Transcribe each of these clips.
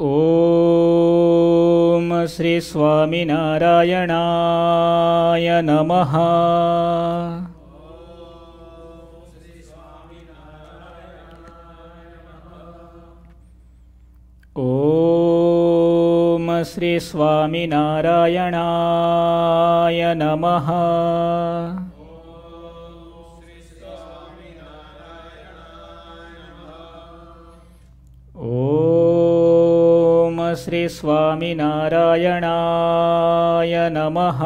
ॐ श्रीस्वामिनारायणाय नमः ॐ श्रीस्वामिनारायणाय नमः શ્રી સ્વામિનારાયણાય નમઃ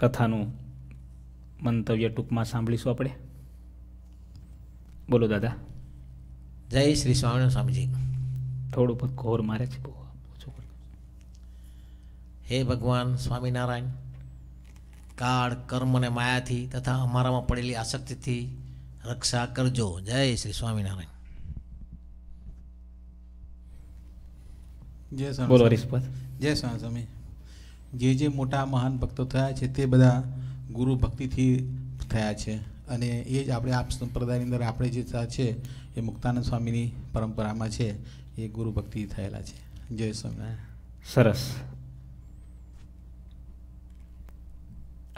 કથાનું મંતવ્ય ટૂંકમાં સાંભળીશું આપણે બોલો દાદા જય શ્રી સ્વામિનારાયણ સ્વામીજી થોડું ઘોર મારે છે બહુ હે ભગવાન સ્વામિનારાયણ કાળ કર્મ અને માયાથી તથા અમારામાં પડેલી આસક્તિથી રક્ષા કરજો જય શ્રી સ્વામિનારાયણ બોલો જય સ્વામી સ્વામી જે જે મોટા મહાન ભક્તો થયા છે તે બધા ગુરુ ભક્તિથી થયા છે અને એ જ આપણે આપ સંપ્રદાયની અંદર આપણે જે થયા છે એ મુક્તાનંદ સ્વામીની પરંપરામાં છે એ ગુરુ ભક્તિ થયેલા છે જય સ્વામિનારાયણ સરસ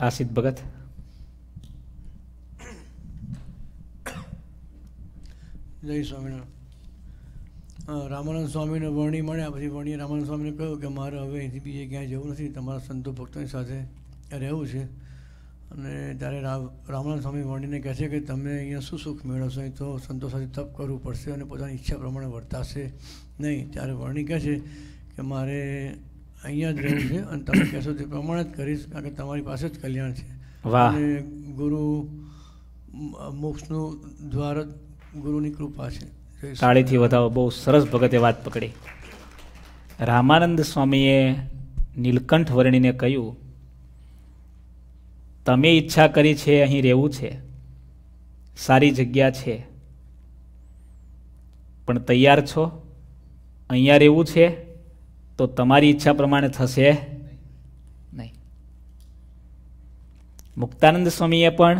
આસિત ભગત જય સ્વામિનારાયણ રામાનંદ સ્વામીને વર્ણી મળ્યા પછી વર્ણીએ રામાનંદ સ્વામીને કહ્યું કે મારે હવે અહીંથી બીજે ક્યાંય જવું નથી તમારા સંતો ભક્તોની સાથે રહેવું છે અને ત્યારે રામાનંદ સ્વામી વર્ણીને કહે છે કે તમે અહીંયા શું સુખ મેળવશો તો સંતો સાથે તપ કરવું પડશે અને પોતાની ઈચ્છા પ્રમાણે વર્તાશે નહીં ત્યારે વર્ણી કહે છે કે મારે અહીંયા જ રહેવું છે અને તમે કહેશો તે પ્રમાણે જ કરીશ કારણ કે તમારી પાસે જ કલ્યાણ છે અને ગુરુ મોક્ષનું દ્વાર ગુરુની કૃપા છે તાળીથી વધાવો બહુ સરસ ભગતે વાત પકડી રામાનંદ સ્વામીએ નીલકંઠ વર્ણીને કહ્યું તમે ઈચ્છા કરી છે અહીં રહેવું છે સારી જગ્યા છે પણ તૈયાર છો અહીંયા રહેવું છે તો તમારી ઈચ્છા પ્રમાણે થશે નહીં મુક્તાનંદ સ્વામીએ પણ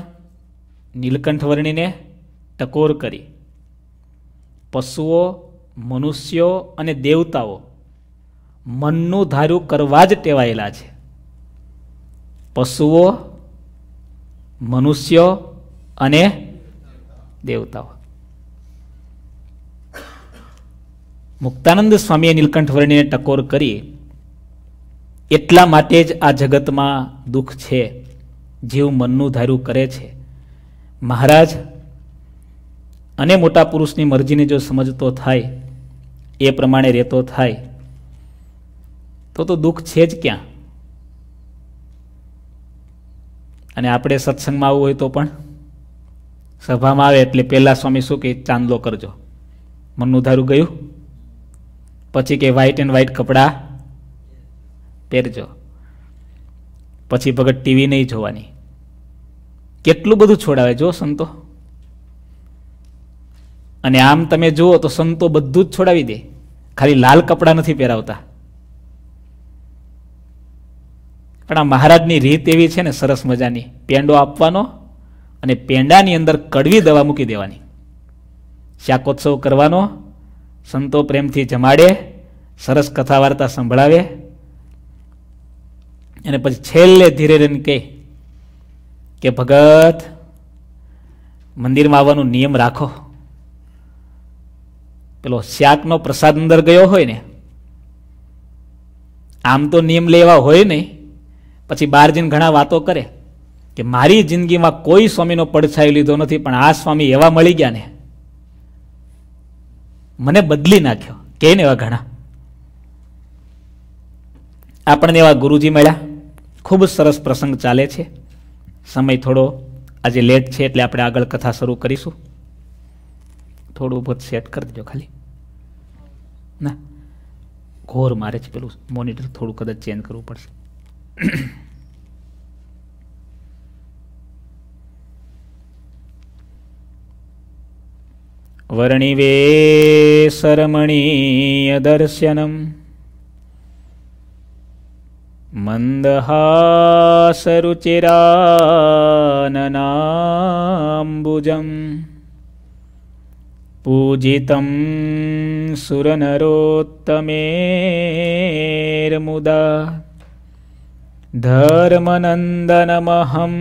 નીલકંઠ વર્ણિને ટકોર કરી પશુઓ મનુષ્યો અને દેવતાઓ મનનું ધાર્યું કરવા જ ટેવાયેલા છે પશુઓ મનુષ્યો અને દેવતાઓ મુક્તાનંદ સ્વામીએ નીલકંઠ વર્ણીને ટકોર કરી એટલા માટે જ આ જગતમાં દુઃખ છે જીવ મનનું ધાર્યું કરે છે મહારાજ અને મોટા પુરુષની મરજીને જો સમજતો થાય એ પ્રમાણે રહેતો થાય તો તો દુઃખ છે જ ક્યાં અને આપણે સત્સંગમાં આવવું હોય તો પણ સભામાં આવે એટલે પહેલાં સ્વામી શું કે ચાંદલો કરજો મનનું ધારું ગયું પછી કે વ્હાઇટ એન્ડ વ્હાઇટ કપડાં પહેરજો પછી ભગત ટીવી નહીં જોવાની કેટલું બધું છોડાવે જો સંતો અને આમ તમે જુઓ તો સંતો બધું જ છોડાવી દે ખાલી લાલ કપડાં નથી પહેરાવતા પણ આ મહારાજની રીત એવી છે ને સરસ મજાની પેંડો આપવાનો અને પેંડાની અંદર કડવી દવા મૂકી દેવાની શાકોત્સવ કરવાનો સંતો પ્રેમથી જમાડે સરસ કથા વાર્તા સંભળાવે અને પછી છેલ્લે ધીરે રહીને કહે કે ભગત મંદિરમાં આવવાનો નિયમ રાખો પેલો શાકનો પ્રસાદ અંદર ગયો હોય ને આમ તો નિયમ લેવા હોય નહીં પછી બહાર જઈને ઘણા વાતો કરે કે મારી જિંદગીમાં કોઈ સ્વામીનો પડછાઈ લીધો નથી પણ આ સ્વામી એવા મળી ગયા ને મને બદલી નાખ્યો કે એવા ઘણા આપણને એવા ગુરુજી મળ્યા ખૂબ સરસ પ્રસંગ ચાલે છે સમય થોડો આજે લેટ છે એટલે આપણે આગળ કથા શરૂ કરીશું થોડું બહુ સેટ કરી દેજો ખાલી ના ઘોર મારે છે પેલું મોનિટર થોડું કદાચ ચેન્જ કરવું પડશે वर्णिवेसरमणीयदर्शनम् मन्दहासरुचिराननाम्बुजम् पूजितं सुरनरोत्तमेर्मुदा धर्मनन्दनमहम्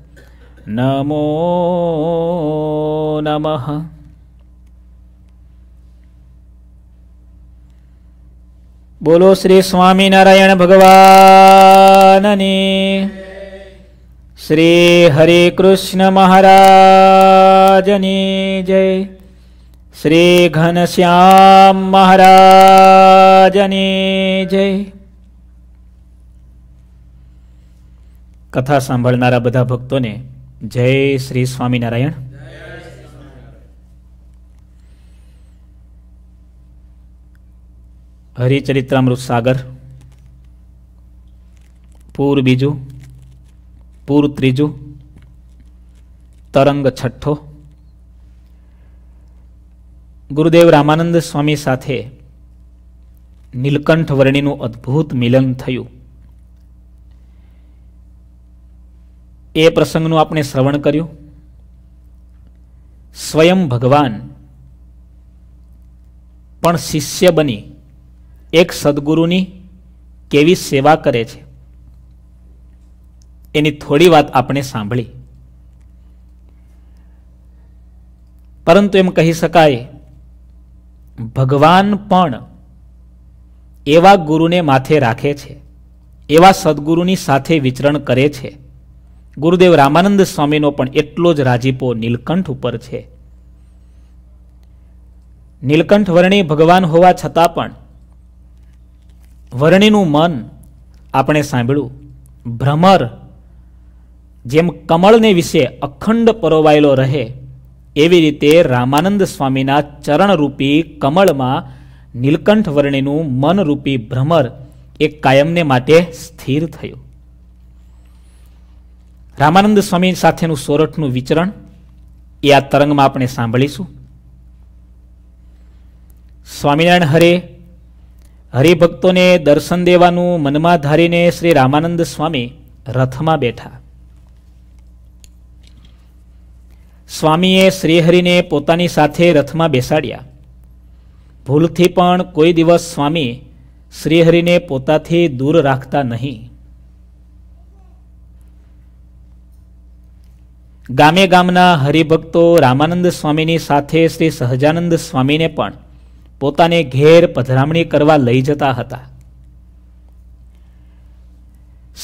નમો નમઃ બોલો શ્રી સ્વામિનારાયણ ભગવાનની શ્રી હરે કૃષ્ણ મહારાજની જય શ્રી ઘનશ્યામ મહારાજની જય કથા સાંભળનારા બધા ભક્તોને જય શ્રી સ્વામિનારાયણ હરિચરિત્રામૃત સાગર પૂર બીજું પૂર ત્રીજું તરંગ છઠ્ઠો ગુરુદેવ રામાનંદ સ્વામી સાથે નીલકંઠ વર્ણીનું અદ્ભુત મિલન થયું એ પ્રસંગનું આપણે શ્રવણ કર્યું સ્વયં ભગવાન પણ શિષ્ય બની એક સદગુરુની કેવી સેવા કરે છે એની થોડી વાત આપણે સાંભળી પરંતુ એમ કહી શકાય ભગવાન પણ એવા ગુરુને માથે રાખે છે એવા સદગુરુની સાથે વિચરણ કરે છે ગુરુદેવ રામાનંદ સ્વામીનો પણ એટલો જ રાજીપો નીલકંઠ ઉપર છે નીલકંઠ વર્ણી ભગવાન હોવા છતાં પણ વર્ણીનું મન આપણે સાંભળ્યું ભ્રમર જેમ કમળને વિશે અખંડ પરોવાયેલો રહે એવી રીતે રામાનંદ સ્વામીના ચરણરૂપી કમળમાં નીલકંઠ વર્ણિનું મનરૂપી ભ્રમર એ કાયમને માટે સ્થિર થયું રામાનંદ સ્વામી સાથેનું સોરઠનું વિચરણ એ આ તરંગમાં આપણે સાંભળીશું સ્વામિનારાયણ હરે હરિભક્તોને દર્શન દેવાનું મનમાં ધારીને શ્રી રામાનંદ સ્વામી રથમાં બેઠા સ્વામીએ શ્રીહરિને પોતાની સાથે રથમાં બેસાડ્યા ભૂલથી પણ કોઈ દિવસ સ્વામી શ્રીહરિને પોતાથી દૂર રાખતા નહીં ગામે ગામના હરિભક્તો રામાનંદ સ્વામીની સાથે શ્રી સહજાનંદ સ્વામીને પણ પોતાને ઘેર પધરામણી કરવા લઈ જતા હતા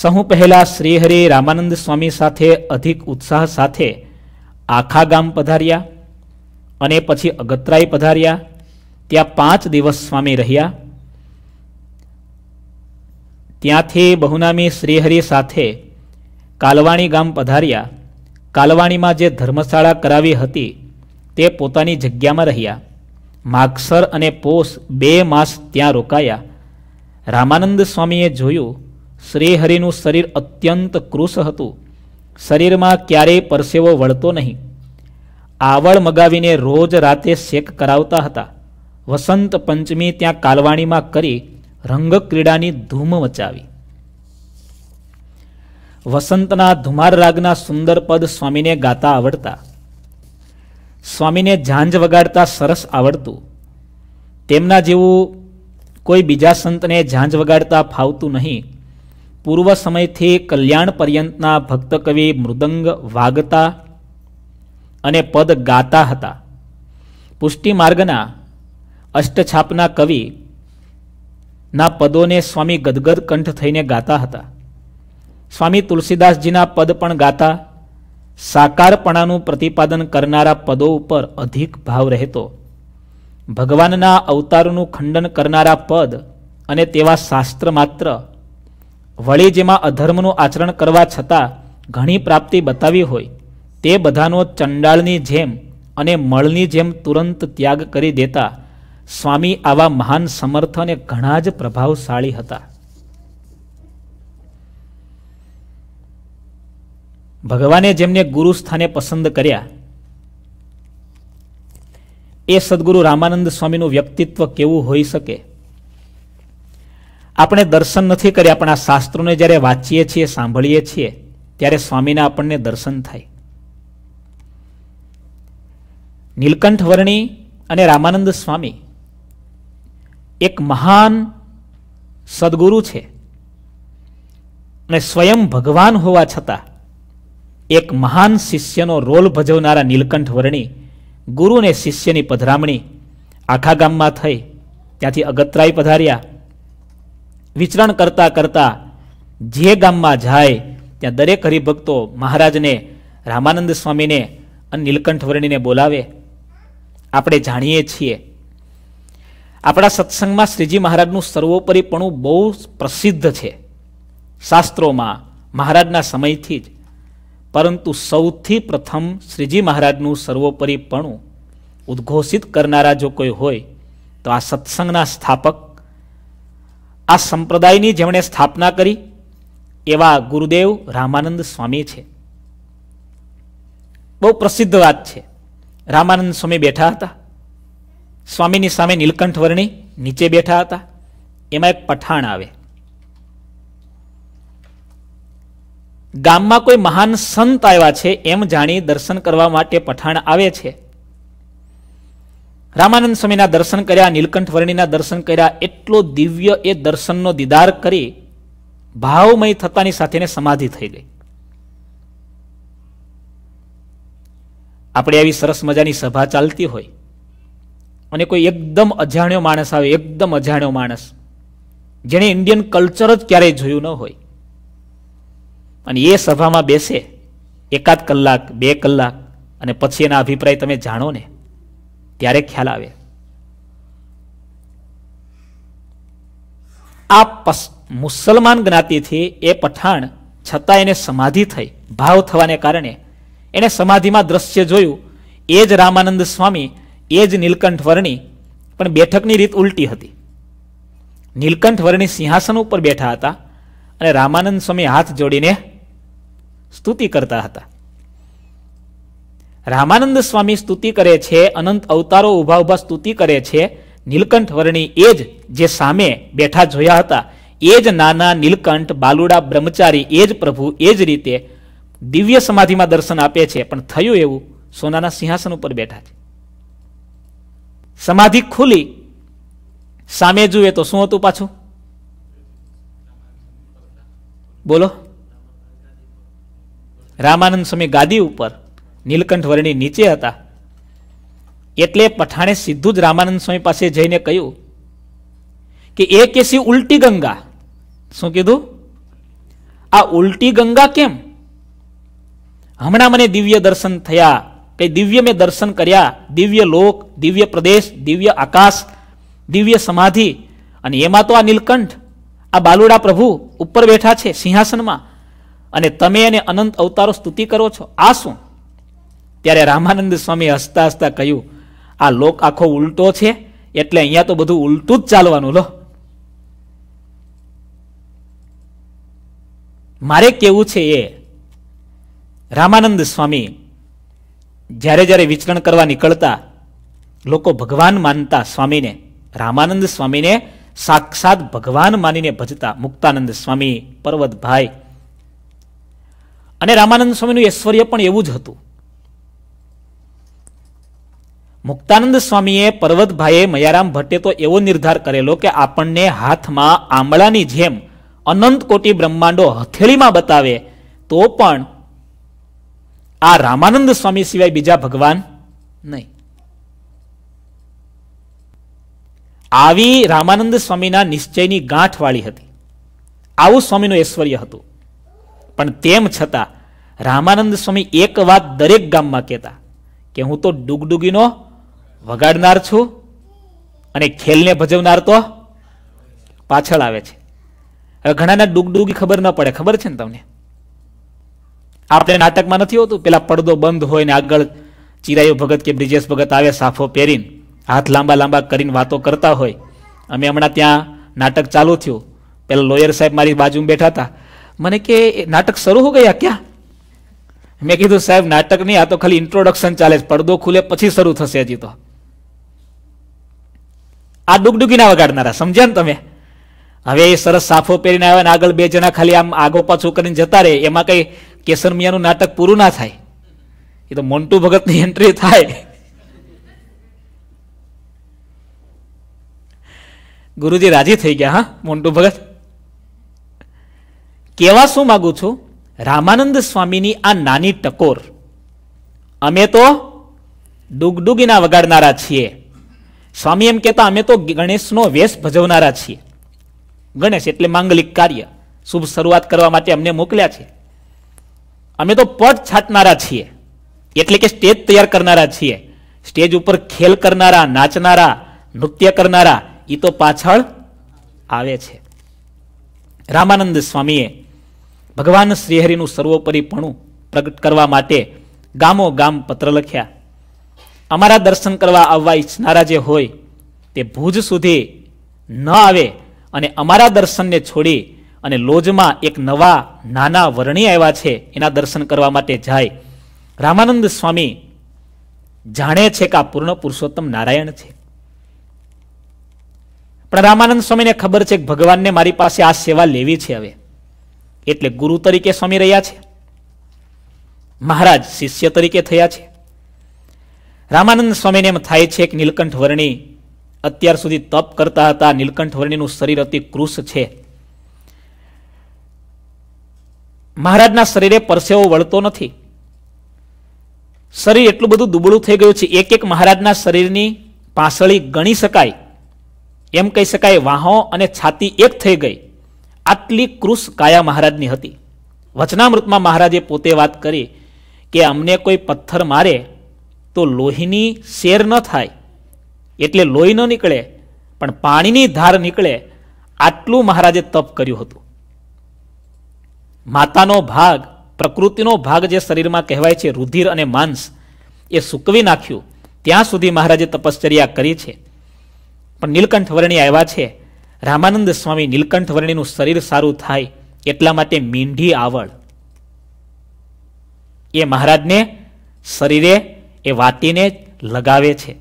સહુ પહેલા શ્રીહરિ રામાનંદ સ્વામી સાથે અધિક ઉત્સાહ સાથે આખા ગામ પધાર્યા અને પછી અગતરાઈ પધાર્યા ત્યાં પાંચ દિવસ સ્વામી રહ્યા ત્યાંથી બહુનામી શ્રીહરિ સાથે કાલવાણી ગામ પધાર્યા કાલવાણીમાં જે ધર્મશાળા કરાવી હતી તે પોતાની જગ્યામાં રહ્યા માગસર અને પોષ બે માસ ત્યાં રોકાયા રામાનંદ સ્વામીએ જોયું શ્રીહરિનું શરીર અત્યંત કૃશ હતું શરીરમાં ક્યારેય પરસેવો વળતો નહીં આવડ મગાવીને રોજ રાતે શેક કરાવતા હતા વસંત પંચમી ત્યાં કાલવાણીમાં કરી રંગક્રીડાની ધૂમ મચાવી વસંતના ધુમાર રાગના સુંદર પદ સ્વામીને ગાતા આવડતા સ્વામીને ઝાંઝ વગાડતા સરસ આવડતું તેમના જેવું કોઈ બીજા સંતને ઝાંઝ વગાડતા ફાવતું નહીં પૂર્વ સમયથી કલ્યાણ પર્યંતના ભક્તકવિ મૃદંગ વાગતા અને પદ ગાતા હતા પુષ્ટિ માર્ગના અષ્ટછાપના કવિના પદોને સ્વામી ગદગદ કંઠ થઈને ગાતા હતા સ્વામી તુલસીદાસજીના પદ પણ ગાતા સાકારપણાનું પ્રતિપાદન કરનારા પદો ઉપર અધિક ભાવ રહેતો ભગવાનના અવતારનું ખંડન કરનારા પદ અને તેવા શાસ્ત્ર માત્ર વળી જેમાં અધર્મનું આચરણ કરવા છતાં ઘણી પ્રાપ્તિ બતાવી હોય તે બધાનો ચંડાળની જેમ અને મળની જેમ તુરંત ત્યાગ કરી દેતા સ્વામી આવા મહાન સમર્થ અને ઘણા જ પ્રભાવશાળી હતા ભગવાને જેમને ગુરુ સ્થાને પસંદ કર્યા એ સદગુરુ રામાનંદ સ્વામીનું વ્યક્તિત્વ કેવું હોઈ શકે આપણે દર્શન નથી કર્યા પણ આ શાસ્ત્રોને જ્યારે વાંચીએ છીએ સાંભળીએ છીએ ત્યારે સ્વામીના આપણને દર્શન થાય નીલકંઠ વર્ણી અને રામાનંદ સ્વામી એક મહાન સદગુરુ છે અને સ્વયં ભગવાન હોવા છતાં એક મહાન શિષ્યનો રોલ ભજવનારા નીલકંઠ વર્ણી ગુરુને શિષ્યની પધરામણી આખા ગામમાં થઈ ત્યાંથી અગતરાય પધાર્યા વિચરણ કરતા કરતા જે ગામમાં જાય ત્યાં દરેક હરિભક્તો મહારાજને રામાનંદ સ્વામીને અને નીલકંઠ વર્ણીને બોલાવે આપણે જાણીએ છીએ આપણા સત્સંગમાં શ્રીજી મહારાજનું સર્વોપરીપણું બહુ પ્રસિદ્ધ છે શાસ્ત્રોમાં મહારાજના સમયથી જ પરંતુ સૌથી પ્રથમ શ્રીજી મહારાજનું સર્વોપરીપણું ઉદ્ઘોષિત કરનારા જો કોઈ હોય તો આ સત્સંગના સ્થાપક આ સંપ્રદાયની જેમણે સ્થાપના કરી એવા ગુરુદેવ રામાનંદ સ્વામી છે બહુ પ્રસિદ્ધ વાત છે રામાનંદ સ્વામી બેઠા હતા સ્વામીની સામે નીલકંઠ વર્ણી નીચે બેઠા હતા એમાં એક પઠાણ આવે ગામમાં કોઈ મહાન સંત આવ્યા છે એમ જાણી દર્શન કરવા માટે પઠાણ આવે છે રામાનંદ સ્વામીના દર્શન કર્યા નીલકંઠ વર્ણિના દર્શન કર્યા એટલો દિવ્ય એ દર્શનનો દીદાર કરી ભાવમય થતાની સાથેને સમાધિ થઈ ગઈ આપણે આવી સરસ મજાની સભા ચાલતી હોય અને કોઈ એકદમ અજાણ્યો માણસ આવે એકદમ અજાણ્યો માણસ જેણે ઇન્ડિયન કલ્ચર જ ક્યારેય જોયું ન હોય અને એ સભામાં બેસે એકાદ કલાક બે કલાક અને પછી એના અભિપ્રાય તમે જાણો ને ત્યારે ખ્યાલ આવે આ મુસલમાન જ્ઞાતિથી એ પઠાણ છતાં એને સમાધિ થઈ ભાવ થવાને કારણે એને સમાધિમાં દ્રશ્ય જોયું એ જ રામાનંદ સ્વામી એ જ નીલકંઠ વર્ણી પણ બેઠકની રીત ઉલટી હતી નીલકંઠ વર્ણી સિંહાસન ઉપર બેઠા હતા અને રામાનંદ સ્વામી હાથ જોડીને સ્તુતિ કરતા હતા રામાનંદ સ્વામી સ્તુતિ કરે છે અનંત અવતારો ઊભા ઉભા સ્તુતિ કરે છે નીલકંઠ વર્ણી એ જ જે સામે બેઠા જોયા હતા એ જ નાના નીલકંઠ બાલુડા બ્રહ્મચારી એ જ પ્રભુ એ જ રીતે દિવ્ય સમાધિમાં દર્શન આપે છે પણ થયું એવું સોનાના સિંહાસન ઉપર બેઠા છે સમાધિ ખુલી સામે જુએ તો શું હતું પાછું બોલો રામાનંદ સ્વામી ગાદી ઉપર નીલકંઠ વર્ણી નીચે હતા એટલે પઠાણે સીધું જ રામાનંદ સ્વામી પાસે જઈને કહ્યું કે એ કેસી ઉલટી ગંગા શું કીધું આ ઉલટી ગંગા કેમ હમણાં મને દિવ્ય દર્શન થયા કે દિવ્ય મેં દર્શન કર્યા દિવ્ય લોક દિવ્ય પ્રદેશ દિવ્ય આકાશ દિવ્ય સમાધિ અને એમાં તો આ નીલકંઠ આ બાલુડા પ્રભુ ઉપર બેઠા છે સિંહાસનમાં અને તમે એને અનંત અવતારો સ્તુતિ કરો છો આ શું ત્યારે રામાનંદ સ્વામી હસતા હસતા કહ્યું આ લોક આખો ઉલટો છે એટલે અહીંયા તો બધું ઉલટું જ ચાલવાનું લો મારે કેવું છે એ રામાનંદ સ્વામી જ્યારે જ્યારે વિચરણ કરવા નીકળતા લોકો ભગવાન માનતા સ્વામીને રામાનંદ સ્વામીને સાક્ષાત ભગવાન માનીને ભજતા મુક્તાનંદ સ્વામી પર્વતભાઈ અને રામાનંદ સ્વામીનું ઐશ્વર્ય પણ એવું જ હતું મુક્તાનંદ સ્વામીએ પર્વતભાઈએ મયારામ ભટ્ટે તો એવો નિર્ધાર કરેલો કે આપણને હાથમાં આંબળાની જેમ અનંત કોટી બ્રહ્માંડો હથેળીમાં બતાવે તો પણ આ રામાનંદ સ્વામી સિવાય બીજા ભગવાન નહીં આવી રામાનંદ સ્વામીના નિશ્ચયની ગાંઠવાળી હતી આવું સ્વામીનું ઐશ્વર્ય હતું પણ તેમ છતાં રામાનંદ સ્વામી એક વાત દરેક ગામમાં કહેતા કે હું તો ડુગડુગીનો વગાડનાર છું અને ખેલને ભજવનાર તો પાછળ આવે છે હવે ઘણાના ડુગડુગી ખબર ન પડે ખબર છે ને તમને આપણે નાટકમાં નથી હોતું પેલા પડદો બંધ હોય ને આગળ ચિરાયુ ભગત કે બ્રિજેશ ભગત આવે સાફો પહેરીને હાથ લાંબા લાંબા કરીને વાતો કરતા હોય અમે હમણાં ત્યાં નાટક ચાલુ થયું પેલા લોયર સાહેબ મારી બાજુમાં બેઠા હતા મને કે નાટક શરૂ હો ગયા ક્યાં મેં કીધું સાહેબ નાટક નહીં આ તો ખાલી ઇન્ટ્રોડક્શન ચાલે પડદો ખુલે પછી શરૂ થશે હજી તો આ ડુગડુગીના વગાડનારા સમજ્યા ને તમે હવે એ સરસ સાફો પહેરીને આવે ને આગળ બે જણા ખાલી આમ આગો પાછું કરીને જતા રહે એમાં કંઈ કેસર મિયાનું નાટક પૂરું ના થાય એ તો મોન્ટુ ભગતની એન્ટ્રી થાય ગુરુજી રાજી થઈ ગયા હા મોન્ટુ ભગત કેવા શું માગું છું રામાનંદ સ્વામીની આ નાની ટકોર અમે તો ડુગડુગીના વગાડનારા છીએ સ્વામી એમ કહેતા અમે તો ગણેશનો વેશ ભજવનારા છીએ ગણેશ એટલે માંગલિક કાર્ય શુભ શરૂઆત કરવા માટે અમને મોકલ્યા છે અમે તો પટ છાંટનારા છીએ એટલે કે સ્ટેજ તૈયાર કરનારા છીએ સ્ટેજ ઉપર ખેલ કરનારા નાચનારા નૃત્ય કરનારા એ તો પાછળ આવે છે રામાનંદ સ્વામીએ ભગવાન શ્રીહરિનું સર્વોપરીપણું પ્રગટ કરવા માટે ગામો ગામ પત્ર લખ્યા અમારા દર્શન કરવા આવવા ઈચ્છનારા જે હોય તે ભુજ સુધી ન આવે અને અમારા દર્શનને છોડી અને લોજમાં એક નવા નાના વરણી આવ્યા છે એના દર્શન કરવા માટે જાય રામાનંદ સ્વામી જાણે છે કે આ પૂર્ણ પુરુષોત્તમ નારાયણ છે પણ રામાનંદ સ્વામીને ખબર છે કે ભગવાનને મારી પાસે આ સેવા લેવી છે હવે એટલે ગુરુ તરીકે સ્વામી રહ્યા છે મહારાજ શિષ્ય તરીકે થયા છે રામાનંદ સ્વામીને એમ થાય છે કે નીલકંઠ વર્ણી અત્યાર સુધી તપ કરતા હતા નીલકંઠ વર્ણીનું શરીર અતિ કૃષ છે મહારાજના શરીરે પરસેવો વળતો નથી શરીર એટલું બધું દુબળું થઈ ગયું છે એક એક મહારાજના શરીરની પાસળી ગણી શકાય એમ કહી શકાય વાહો અને છાતી એક થઈ ગઈ આટલી કૃષ કાયા મહારાજની હતી વચનામૃતમાં મહારાજે પોતે વાત કરી કે અમને કોઈ પથ્થર મારે તો લોહીની શેર ન થાય એટલે લોહી ન નીકળે પણ પાણીની ધાર નીકળે આટલું મહારાજે તપ કર્યું હતું માતાનો ભાગ પ્રકૃતિનો ભાગ જે શરીરમાં કહેવાય છે રુધિર અને માંસ એ સૂકવી નાખ્યું ત્યાં સુધી મહારાજે તપશ્ચર્યા કરી છે પણ નીલકંઠ વર્ણી આવ્યા છે રામાનંદ સ્વામી નીલકંઠ વર્ણીનું શરીર સારું થાય એટલા માટે મીંઢી આવડ એ મહારાજને શરીરે એ વાતીને લગાવે છે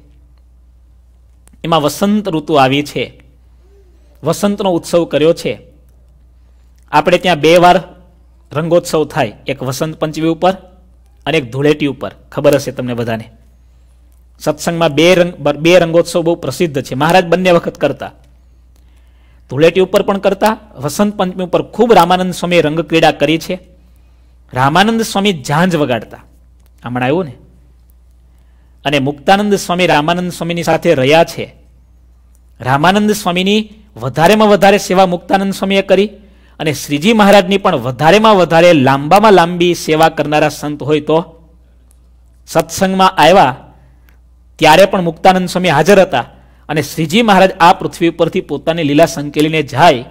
એમાં વસંત ઋતુ આવી છે વસંતનો ઉત્સવ કર્યો છે આપણે ત્યાં બે વાર રંગોત્સવ થાય એક વસંત પંચમી ઉપર અને એક ધૂળેટી ઉપર ખબર હશે તમને બધાને સત્સંગમાં બે રંગ બે રંગોત્સવ બહુ પ્રસિદ્ધ છે મહારાજ બંને વખત કરતા ધૂળેટી ઉપર પણ કરતા વસંત પંચમી ઉપર ખૂબ રામાનંદ સ્વામીએ રંગક્રીડા કરી છે રામાનંદ સ્વામી ઝાંઝ વગાડતા હમણાં આવ્યું ને અને મુક્તાનંદ સ્વામી રામાનંદ સ્વામીની સાથે રહ્યા છે રામાનંદ સ્વામીની વધારેમાં વધારે સેવા મુક્તાનંદ સ્વામીએ કરી અને શ્રીજી મહારાજની પણ વધારેમાં વધારે લાંબામાં લાંબી સેવા કરનારા સંત હોય તો સત્સંગમાં આવ્યા ત્યારે પણ મુક્તાનંદ સ્વામી હાજર હતા અને શ્રીજી મહારાજ આ પૃથ્વી પરથી પોતાની લીલા સંકેલીને જાય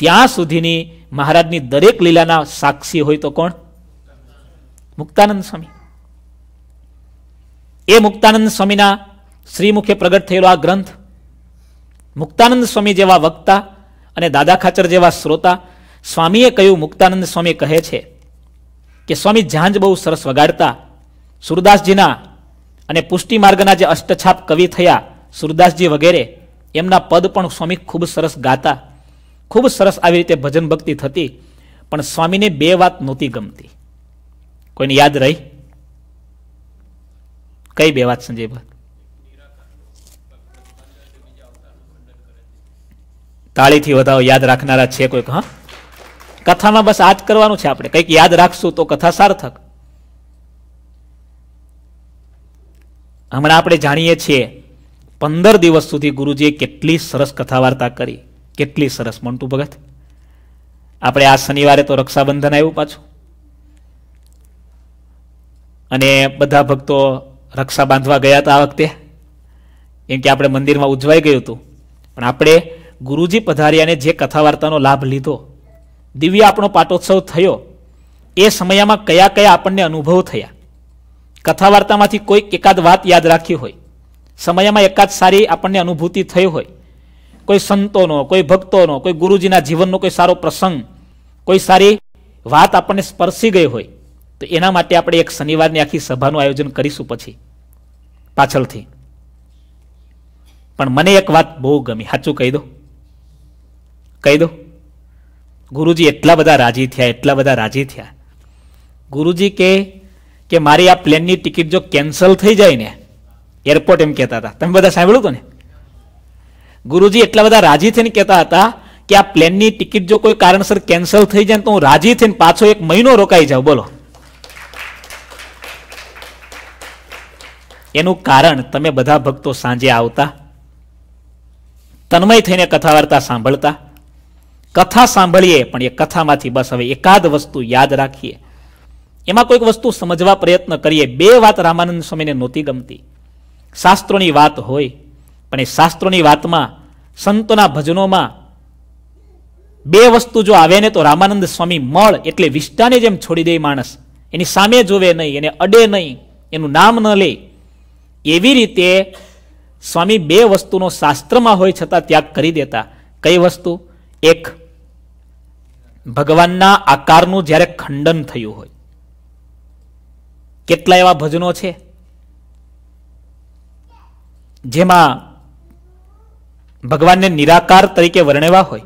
ત્યાં સુધીની મહારાજની દરેક લીલાના સાક્ષી હોય તો કોણ મુક્તાનંદ સ્વામી એ મુક્તાનંદ સ્વામીના શ્રીમુખે પ્રગટ થયેલો આ ગ્રંથ મુક્તાનંદ સ્વામી જેવા વક્તા અને દાદા ખાચર જેવા શ્રોતા સ્વામીએ કહ્યું મુક્તાનંદ સ્વામી કહે છે કે સ્વામી ઝાંઝ બહુ સરસ વગાડતા સુરદાસજીના અને પુષ્ટિ માર્ગના જે અષ્ટછાપ કવિ થયા સુરદાસજી વગેરે એમના પદ પણ સ્વામી ખૂબ સરસ ગાતા ખૂબ સરસ આવી રીતે ભજન ભક્તિ થતી પણ સ્વામીને બે વાત નહોતી ગમતી કોઈને યાદ રહી કઈ બે વાત સંજયભાઈ તાળીથી વધાવો યાદ રાખનારા છે કોઈક હા કથામાં બસ આ જ કરવાનું છે આપણે કંઈક યાદ રાખશું તો કથા સાર્થક હમણાં આપણે જાણીએ છીએ પંદર દિવસ સુધી ગુરુજીએ કેટલી સરસ કથા વાર્તા કરી કેટલી સરસ મંટુ ભગત આપણે આ શનિવારે તો રક્ષાબંધન આવ્યું પાછું અને બધા ભક્તો રક્ષા બાંધવા ગયા હતા આ વખતે કેમ કે આપણે મંદિરમાં ઉજવાઈ ગયું હતું પણ આપણે ગુરુજી પધાર્યાને જે કથા વાર્તાનો લાભ લીધો દિવ્ય આપણો પાટોત્સવ થયો એ સમયમાં કયા કયા આપણને અનુભવ થયા કથા વાર્તામાંથી કોઈક એકાદ વાત યાદ રાખી હોય સમયમાં એકાદ સારી આપણને અનુભૂતિ થઈ હોય કોઈ સંતોનો કોઈ ભક્તોનો કોઈ ગુરુજીના જીવનનો કોઈ સારો પ્રસંગ કોઈ સારી વાત આપણને સ્પર્શી ગઈ હોય તો એના માટે આપણે એક શનિવારની આખી સભાનું આયોજન કરીશું પછી પાછળથી પણ મને એક વાત બહુ ગમી સાચું કહી દો કહી દો ગુરુજી એટલા બધા રાજી થયા એટલા બધા રાજી થયા ગુરુજી કે કે મારી આ પ્લેનની ટિકિટ જો કેન્સલ થઈ જાય ને એરપોર્ટ એમ કહેતા હતા તમે બધા સાંભળ્યું હતું ને ગુરુજી એટલા બધા રાજી થઈને કહેતા હતા કે આ પ્લેનની ટિકિટ જો કોઈ કારણસર કેન્સલ થઈ જાય તો હું રાજી થઈને પાછો એક મહિનો રોકાઈ જાઉં બોલો એનું કારણ તમે બધા ભક્તો સાંજે આવતા તન્મય થઈને કથા વાર્તા સાંભળતા કથા સાંભળીએ પણ એ કથામાંથી બસ હવે એકાદ વસ્તુ યાદ રાખીએ એમાં કોઈક વસ્તુ સમજવા પ્રયત્ન કરીએ બે વાત રામાનંદ સ્વામીને નહોતી ગમતી શાસ્ત્રોની વાત હોય પણ એ શાસ્ત્રોની વાતમાં સંતોના ભજનોમાં બે વસ્તુ જો આવે ને તો રામાનંદ સ્વામી મળ એટલે વિષ્ટાને જેમ છોડી દે માણસ એની સામે જોવે નહીં એને અડે નહીં એનું નામ ન લે એવી રીતે સ્વામી બે વસ્તુનો શાસ્ત્રમાં હોય છતાં ત્યાગ કરી દેતા કઈ વસ્તુ એક ભગવાનના આકારનું જ્યારે ખંડન થયું હોય કેટલા એવા ભજનો છે જેમાં ભગવાનને નિરાકાર તરીકે વર્ણેવા હોય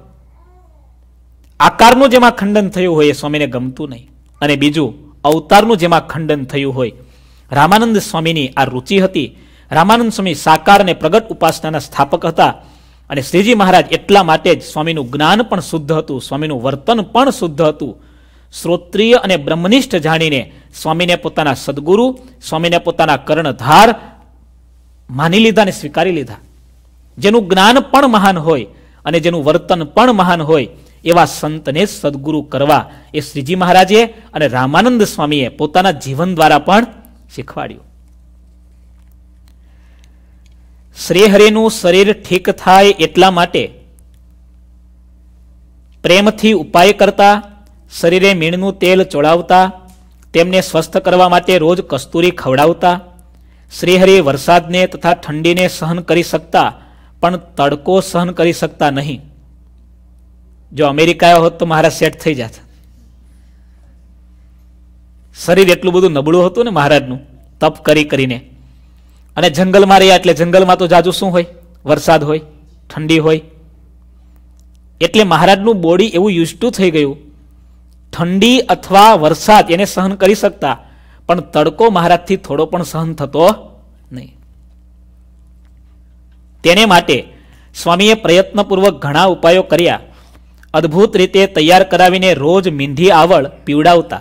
આકારનું જેમાં ખંડન થયું હોય એ સ્વામીને ગમતું નહીં અને બીજું અવતારનું જેમાં ખંડન થયું હોય રામાનંદ સ્વામીની આ રુચિ હતી રામાનંદ સ્વામી સાકાર અને પ્રગટ ઉપાસનાના સ્થાપક હતા અને શ્રીજી મહારાજ એટલા માટે જ સ્વામીનું જ્ઞાન પણ શુદ્ધ હતું સ્વામીનું વર્તન પણ શુદ્ધ હતું શ્રોત્રિય અને બ્રહ્મનિષ્ઠ જાણીને સ્વામીને પોતાના સદગુરુ સ્વામીને પોતાના કર્ણધાર માની લીધા ને સ્વીકારી લીધા જેનું જ્ઞાન પણ મહાન હોય અને જેનું વર્તન પણ મહાન હોય એવા સંતને સદગુરુ કરવા એ શ્રીજી મહારાજે અને રામાનંદ સ્વામીએ પોતાના જીવન દ્વારા પણ શીખવાડ્યું શ્રીહરિનું શરીર ઠીક થાય એટલા માટે પ્રેમથી ઉપાય કરતા શરીરે મીણનું તેલ ચોળાવતા તેમને સ્વસ્થ કરવા માટે રોજ કસ્તુરી ખવડાવતા શ્રીહરિ વરસાદને તથા ઠંડીને સહન કરી શકતા પણ તડકો સહન કરી શકતા નહીં જો અમેરિકા હોત તો મહારાજ સેટ થઈ જાત શરીર એટલું બધું નબળું હતું ને મહારાજનું તપ કરી કરીને અને જંગલમાં રહ્યા એટલે જંગલમાં તો જાજુ શું હોય વરસાદ હોય ઠંડી હોય એટલે મહારાજનું બોડી એવું યુઝ ટુ થઈ ગયું ઠંડી અથવા વરસાદ એને સહન કરી શકતા પણ તડકો મહારાજથી થોડો પણ સહન થતો નહીં તેને માટે સ્વામીએ પ્રયત્નપૂર્વક ઘણા ઉપાયો કર્યા અદ્ભુત રીતે તૈયાર કરાવીને રોજ મીંધી આવળ પીવડાવતા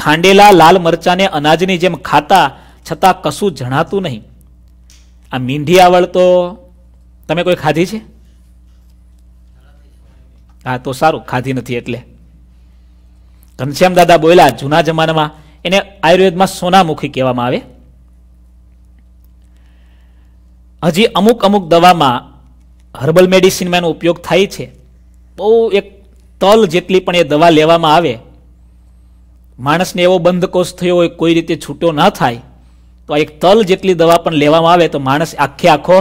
ખાંડેલા લાલ મરચાને અનાજની જેમ ખાતા છતાં કશું જણાતું નહીં આ મીંઢી આવળ તો તમે કોઈ ખાધી છે હા તો સારું ખાધી નથી એટલે ઘનશ્યામ દાદા બોલ્યા જૂના જમાનામાં એને આયુર્વેદમાં સોનામુખી કહેવામાં આવે હજી અમુક અમુક દવામાં હર્બલ મેડિસિનમાં એનો ઉપયોગ થાય છે બહુ એક તલ જેટલી પણ એ દવા લેવામાં આવે માણસને એવો બંધકોષ થયો હોય કોઈ રીતે છૂટો ન થાય તો આ એક તલ જેટલી દવા પણ લેવામાં આવે તો માણસ આખે આખો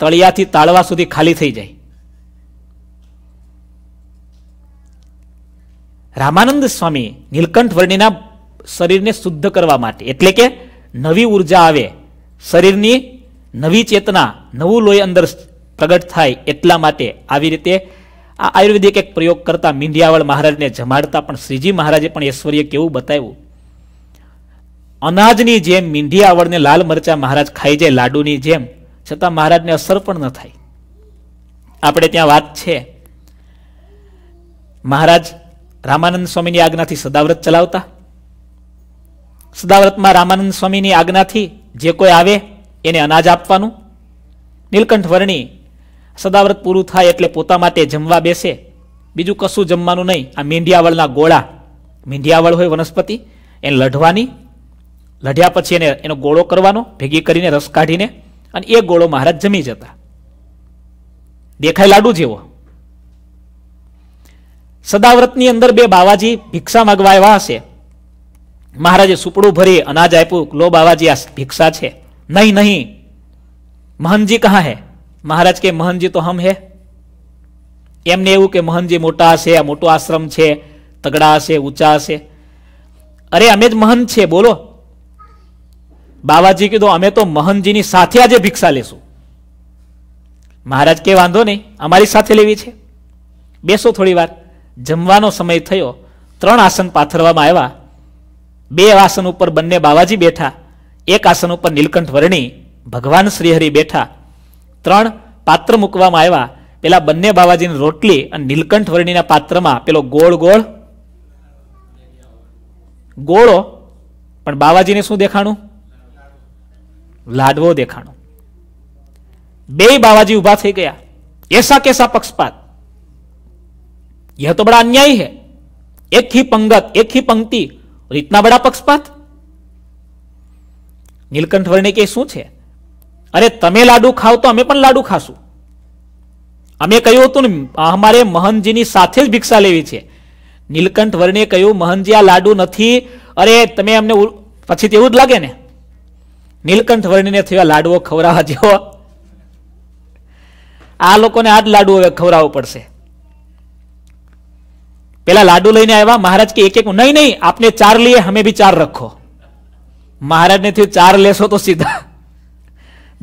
તળિયાથી તાળવા સુધી ખાલી થઈ જાય રામાનંદ સ્વામી નીલકંઠ વર્ણિના શરીરને શુદ્ધ કરવા માટે એટલે કે નવી ઉર્જા આવે શરીરની નવી ચેતના નવું લોહી અંદર પ્રગટ થાય એટલા માટે આવી રીતે આ આયુર્વેદિક એક પ્રયોગ કરતા મીંઢિયાવળ મહારાજને જમાડતા પણ શ્રીજી મહારાજે પણ ઐશ્વર્ય કેવું બતાવ્યું અનાજની જેમ મીંઢિયાવળને લાલ મરચા મહારાજ ખાઈ જાય લાડુની જેમ છતાં મહારાજને અસર પણ ન થાય આપણે ત્યાં વાત છે મહારાજ રામાનંદ સ્વામીની આજ્ઞાથી સદાવ્રત ચલાવતા સદાવ્રતમાં રામાનંદ સ્વામીની આજ્ઞાથી જે કોઈ આવે એને અનાજ આપવાનું નીલકંઠ વર્ણી સદાવ્રત પૂરું થાય એટલે પોતા માટે જમવા બેસે બીજું કશું જમવાનું નહીં આ મીંઢિયાવળના ગોળા મીંઢિયાવળ હોય વનસ્પતિ એને લઢવાની લઢ્યા પછી એને એનો ગોળો કરવાનો ભેગી કરીને રસ કાઢીને અને એ ગોળો મહારાજ જમી જતા દેખાય લાડુ જેવો સદાવ્રતની અંદર બે બાવાજી ભિક્ષા માગવા આવ્યા હશે મહારાજે સુપડું ભરી અનાજ આપ્યું લો બાવાજી આ ભિક્ષા છે નહીં નહીં મહનજી કહા હે મહારાજ કે મહનજી તો હમ હે એમને એવું કે મહનજી મોટા હશે આ મોટો આશ્રમ છે તગડા હશે ઊંચા હશે અરે અમે જ મહંત છે બોલો બાવાજી કીધું અમે તો મહનજીની સાથે આજે ભિક્ષા લેશું મહારાજ કે વાંધો નહીં અમારી સાથે લેવી છે બેસો થોડી વાર જમવાનો સમય થયો ત્રણ આસન પાથરવામાં આવ્યા બે આસન ઉપર બંને બાવાજી બેઠા એક આસન ઉપર નીલકંઠ વર્ણી ભગવાન શ્રીહરિ બેઠા ત્રણ પાત્ર મૂકવામાં આવ્યા પેલા બંને બાવાજીની રોટલી અને નીલકંઠ વર્ણીના પાત્રમાં પેલો ગોળ ગોળ ગોળો પણ બાવાજીને શું દેખાણું લાડવો દેખાણો બે બાવાજી ઉભા થઈ ગયા એસા કેસા પક્ષપાત यह तो बड़ा अन्यायी है एक ही पंगत एक ही पंक्ति और इतना बड़ा पक्षपात નીલકંઠ વર્ણે કે શું છે અરે તમે લાડુ ખાઓ તો અમે પણ લાડુ ખાશું અમે કહ્યું હતું ને અમારે મહંતજીની સાથે જ ભિક્ષા લેવી છે નીલકંઠ વર્ણે કહ્યું મહનજી આ લાડુ નથી અરે તમે અમને પછી તેવું જ લાગે ને નીલકંઠ વર્ણિને થયો લાડુઓ ખવડાવવા જેવો આ લોકોને આ લાડુ હવે ખવડાવવો પડશે પેલા લાડુ લઈને આવ્યા મહારાજ કે એક એક નહીં નહીં આપને ચાર લઈએ અમે બી ચાર રખો મહારાજને થયું ચાર લેશો તો સીધા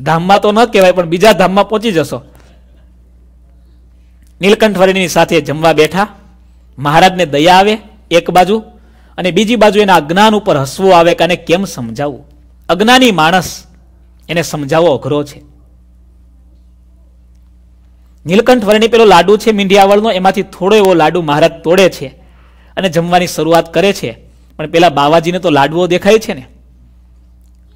ધામમાં તો ન કહેવાય પણ બીજા ધામમાં પહોંચી જશો નીલકંઠ વરણીની સાથે જમવા બેઠા મહારાજને દયા આવે એક બાજુ અને બીજી બાજુ એના અજ્ઞાન ઉપર હસવું આવે કે કેમ સમજાવવું અજ્ઞાની માણસ એને સમજાવવો અઘરો છે નીલકંઠ વર્ણી પેલો લાડુ છે મીંઢિયાવળનો એમાંથી થોડો એવો લાડુ મહારાજ તોડે છે અને જમવાની શરૂઆત કરે છે પણ પેલા બાવાજીને તો લાડુઓ દેખાય છે ને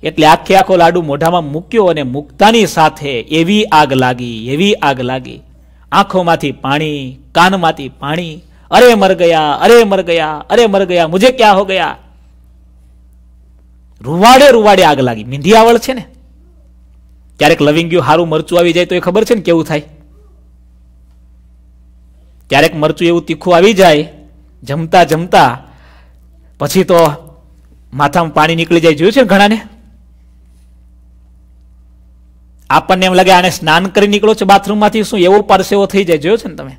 એટલે આખે આખો લાડુ મોઢામાં મૂક્યો અને મૂકતાની સાથે એવી આગ લાગી એવી આગ લાગી આંખોમાંથી પાણી કાનમાંથી પાણી અરે મર ગયા અરે મર ગયા અરે મર ગયા મુજે ક્યાં હો ગયા રૂવાડે રૂવાડે આગ લાગી મીંઢિયાવળ છે ને ક્યારેક લવિંગ્યું હારું મરચું આવી જાય તો એ ખબર છે ને કેવું થાય ક્યારેક મરચું એવું તીખું આવી જાય જમતા જમતા પછી તો માથામાં પાણી નીકળી જાય જોયું છે ઘણાને આપણને એમ લાગે આને સ્નાન કરી નીકળો છો બાથરૂમમાંથી શું એવો પરસેવો થઈ જાય જોયો છે ને તમે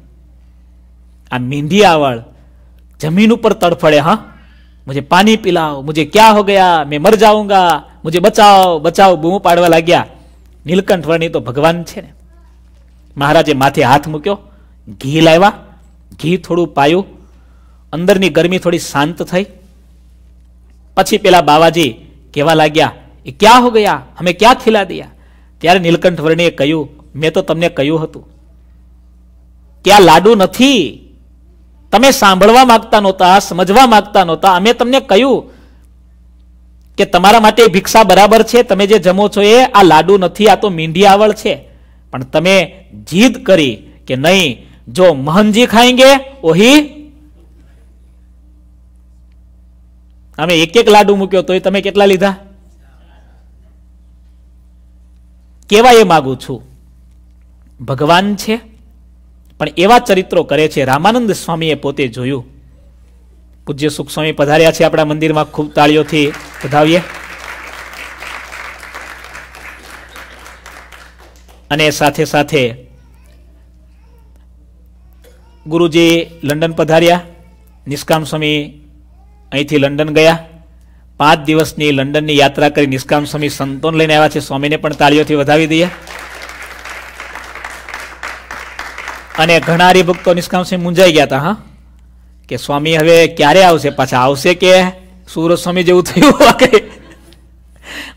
આ મીંધી આવળ જમીન ઉપર તડફડે હા મુજે પાણી પીલાવ મુજે ક્યાં હો ગયા મેં મર જાઉંગા મુજે બચાવ બચાવ બૂમ પાડવા લાગ્યા નીલકંઠ વર્ણી તો ભગવાન છે ને મહારાજે માથે હાથ મૂક્યો ઘી લાવ્યા ઘી થોડું પાયું અંદરની ગરમી થોડી શાંત થઈ પછી પેલા બાવાજી કહેવા લાગ્યા એ ક્યાં હો ગયા અમે ક્યાં ખીલા દયા ત્યારે નીલકંઠ વર્ણીએ કહ્યું મેં તો તમને કહ્યું હતું ક્યાં લાડુ નથી તમે સાંભળવા માંગતા નહોતા સમજવા માંગતા નહોતા અમે તમને કહ્યું કે તમારા માટે ભિક્ષા બરાબર છે તમે જે જમો છો એ આ લાડુ નથી આ તો મીંઢી આવડ છે પણ તમે જીદ કરી કે નહીં જો મહનજી जी ઓહી અમે એક એક લાડુ મૂક્યો તો તમે કેટલા લીધા કેવા એ માગું છું ભગવાન છે પણ એવા ચરિત્રો કરે છે રામાનંદ સ્વામીએ પોતે જોયું પૂજ્ય સુખ સ્વામી પધાર્યા છે આપણા મંદિરમાં ખૂબ તાળીઓથી વધાવીએ અને સાથે સાથે ગુરુજી લંડન પધાર્યા નિષ્કામ સ્વામી અહીંથી લંડન ગયા પાંચ દિવસની લંડનની યાત્રા કરી નિષ્કામ સ્વામી સંતોન લઈને આવ્યા છે સ્વામીને પણ તાળીઓથી વધાવી દઈએ અને ઘણા હરિભક્તો નિષ્કામ સ્વામી મૂંઝાઈ ગયા હતા હા કે સ્વામી હવે ક્યારે આવશે પાછા આવશે કે સુરત સ્વામી જેવું થયું કે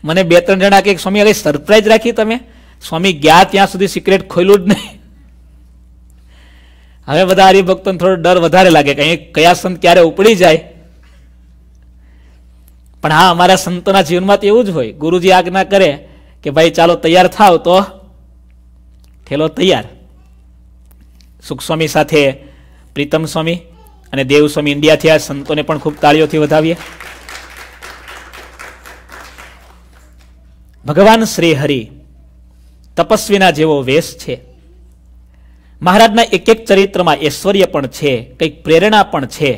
મને બે ત્રણ જણા કે સ્વામી હવે સરપ્રાઈઝ રાખી તમે સ્વામી ગયા ત્યાં સુધી સિક્રેટ ખોલ્યું જ નહીં હવે બધા હરિભક્તોને થોડો ડર વધારે લાગે કે અહીં કયા સંત ક્યારે ઉપડી જાય પણ હા અમારા સંતોના જીવનમાં એવું જ હોય ગુરુજી આજ્ઞા કરે કે ભાઈ ચાલો તૈયાર થાવ તો થેલો તૈયાર સુખસ્વામી સાથે પ્રીતમ સ્વામી અને દેવસ્વામી ઇન્ડિયાથી આ સંતોને પણ ખૂબ તાળીઓથી વધાવીએ ભગવાન શ્રી હરિ તપસ્વીના જેવો વેશ છે મહારાજના એક એક ચરિત્રમાં ઐશ્વર્ય પણ છે કંઈક પ્રેરણા પણ છે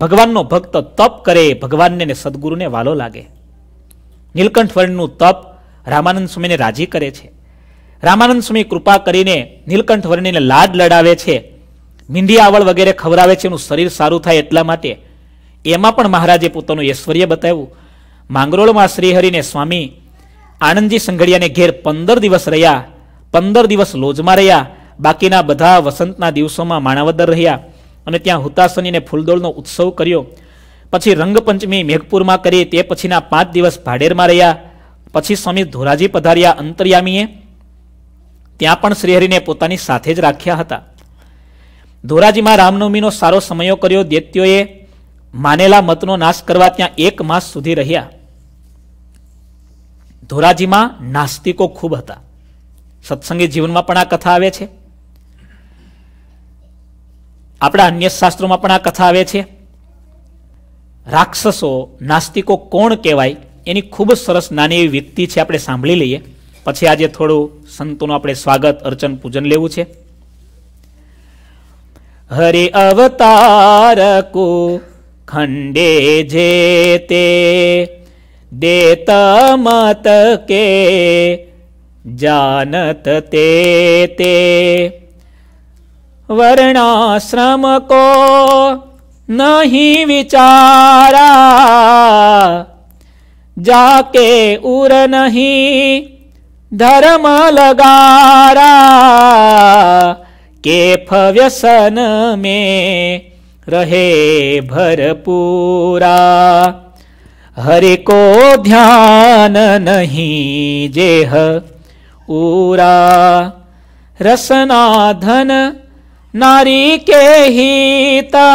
ભગવાનનો ભક્ત તપ કરે ભગવાનને સદગુરુને વાલો લાગે નીલકંઠ વર્ણનું તપ રામાનંદ સ્વામીને રાજી કરે છે રામાનંદ સ્વામી કૃપા કરીને નીલકંઠ વર્ણિને લાડ લડાવે છે મીંડી આવળ વગેરે ખવડાવે છે એનું શરીર સારું થાય એટલા માટે એમાં પણ મહારાજે પોતાનું ઐશ્વર્ય બતાવ્યું માંગરોળમાં શ્રીહરિને સ્વામી આનંદજી સંઘડિયાને ઘેર પંદર દિવસ રહ્યા પંદર દિવસ લોજમાં રહ્યા બાકીના બધા વસંતના દિવસોમાં માણાવદર રહ્યા અને ત્યાં હુતાસનીને ફૂલદોળનો ઉત્સવ કર્યો પછી રંગપંચમી મેઘપુરમાં કરી તે પછીના પાંચ દિવસ ભાડેરમાં રહ્યા પછી સ્વામી ધોરાજી પધાર્યા અંતર્યામીએ ત્યાં પણ શ્રીહરિને પોતાની સાથે જ રાખ્યા હતા ધોરાજીમાં રામનવમીનો સારો સમયો કર્યો દૈત્યોએ માનેલા મતનો નાશ કરવા ત્યાં એક માસ સુધી રહ્યા ધોરાજીમાં નાસ્તિકો ખૂબ હતા સત્સંગી જીવનમાં પણ આ કથા આવે છે આપણા અન્ય શાસ્ત્રોમાં પણ આ કથા આવે છે રાક્ષસો નાસ્તિકો કોણ કહેવાય એની ખૂબ સરસ નાની એવી વ્યક્તિ છે આપણે સાંભળી લઈએ પછી આજે થોડું સંતોનું આપણે સ્વાગત અર્ચન પૂજન લેવું છે હરે અવતાર કો ખંડે જે તે દેત મત કે જાનત તે તે વર્ણાશ્રમ કો નહીં વિચારા જાકે ઉર નહીં ધર્મ લગારા કે ફવ્યસન મે રહે ભરપૂરા हरि को ध्यान नहीं जेह उरा रसना धन નારી કેહીતા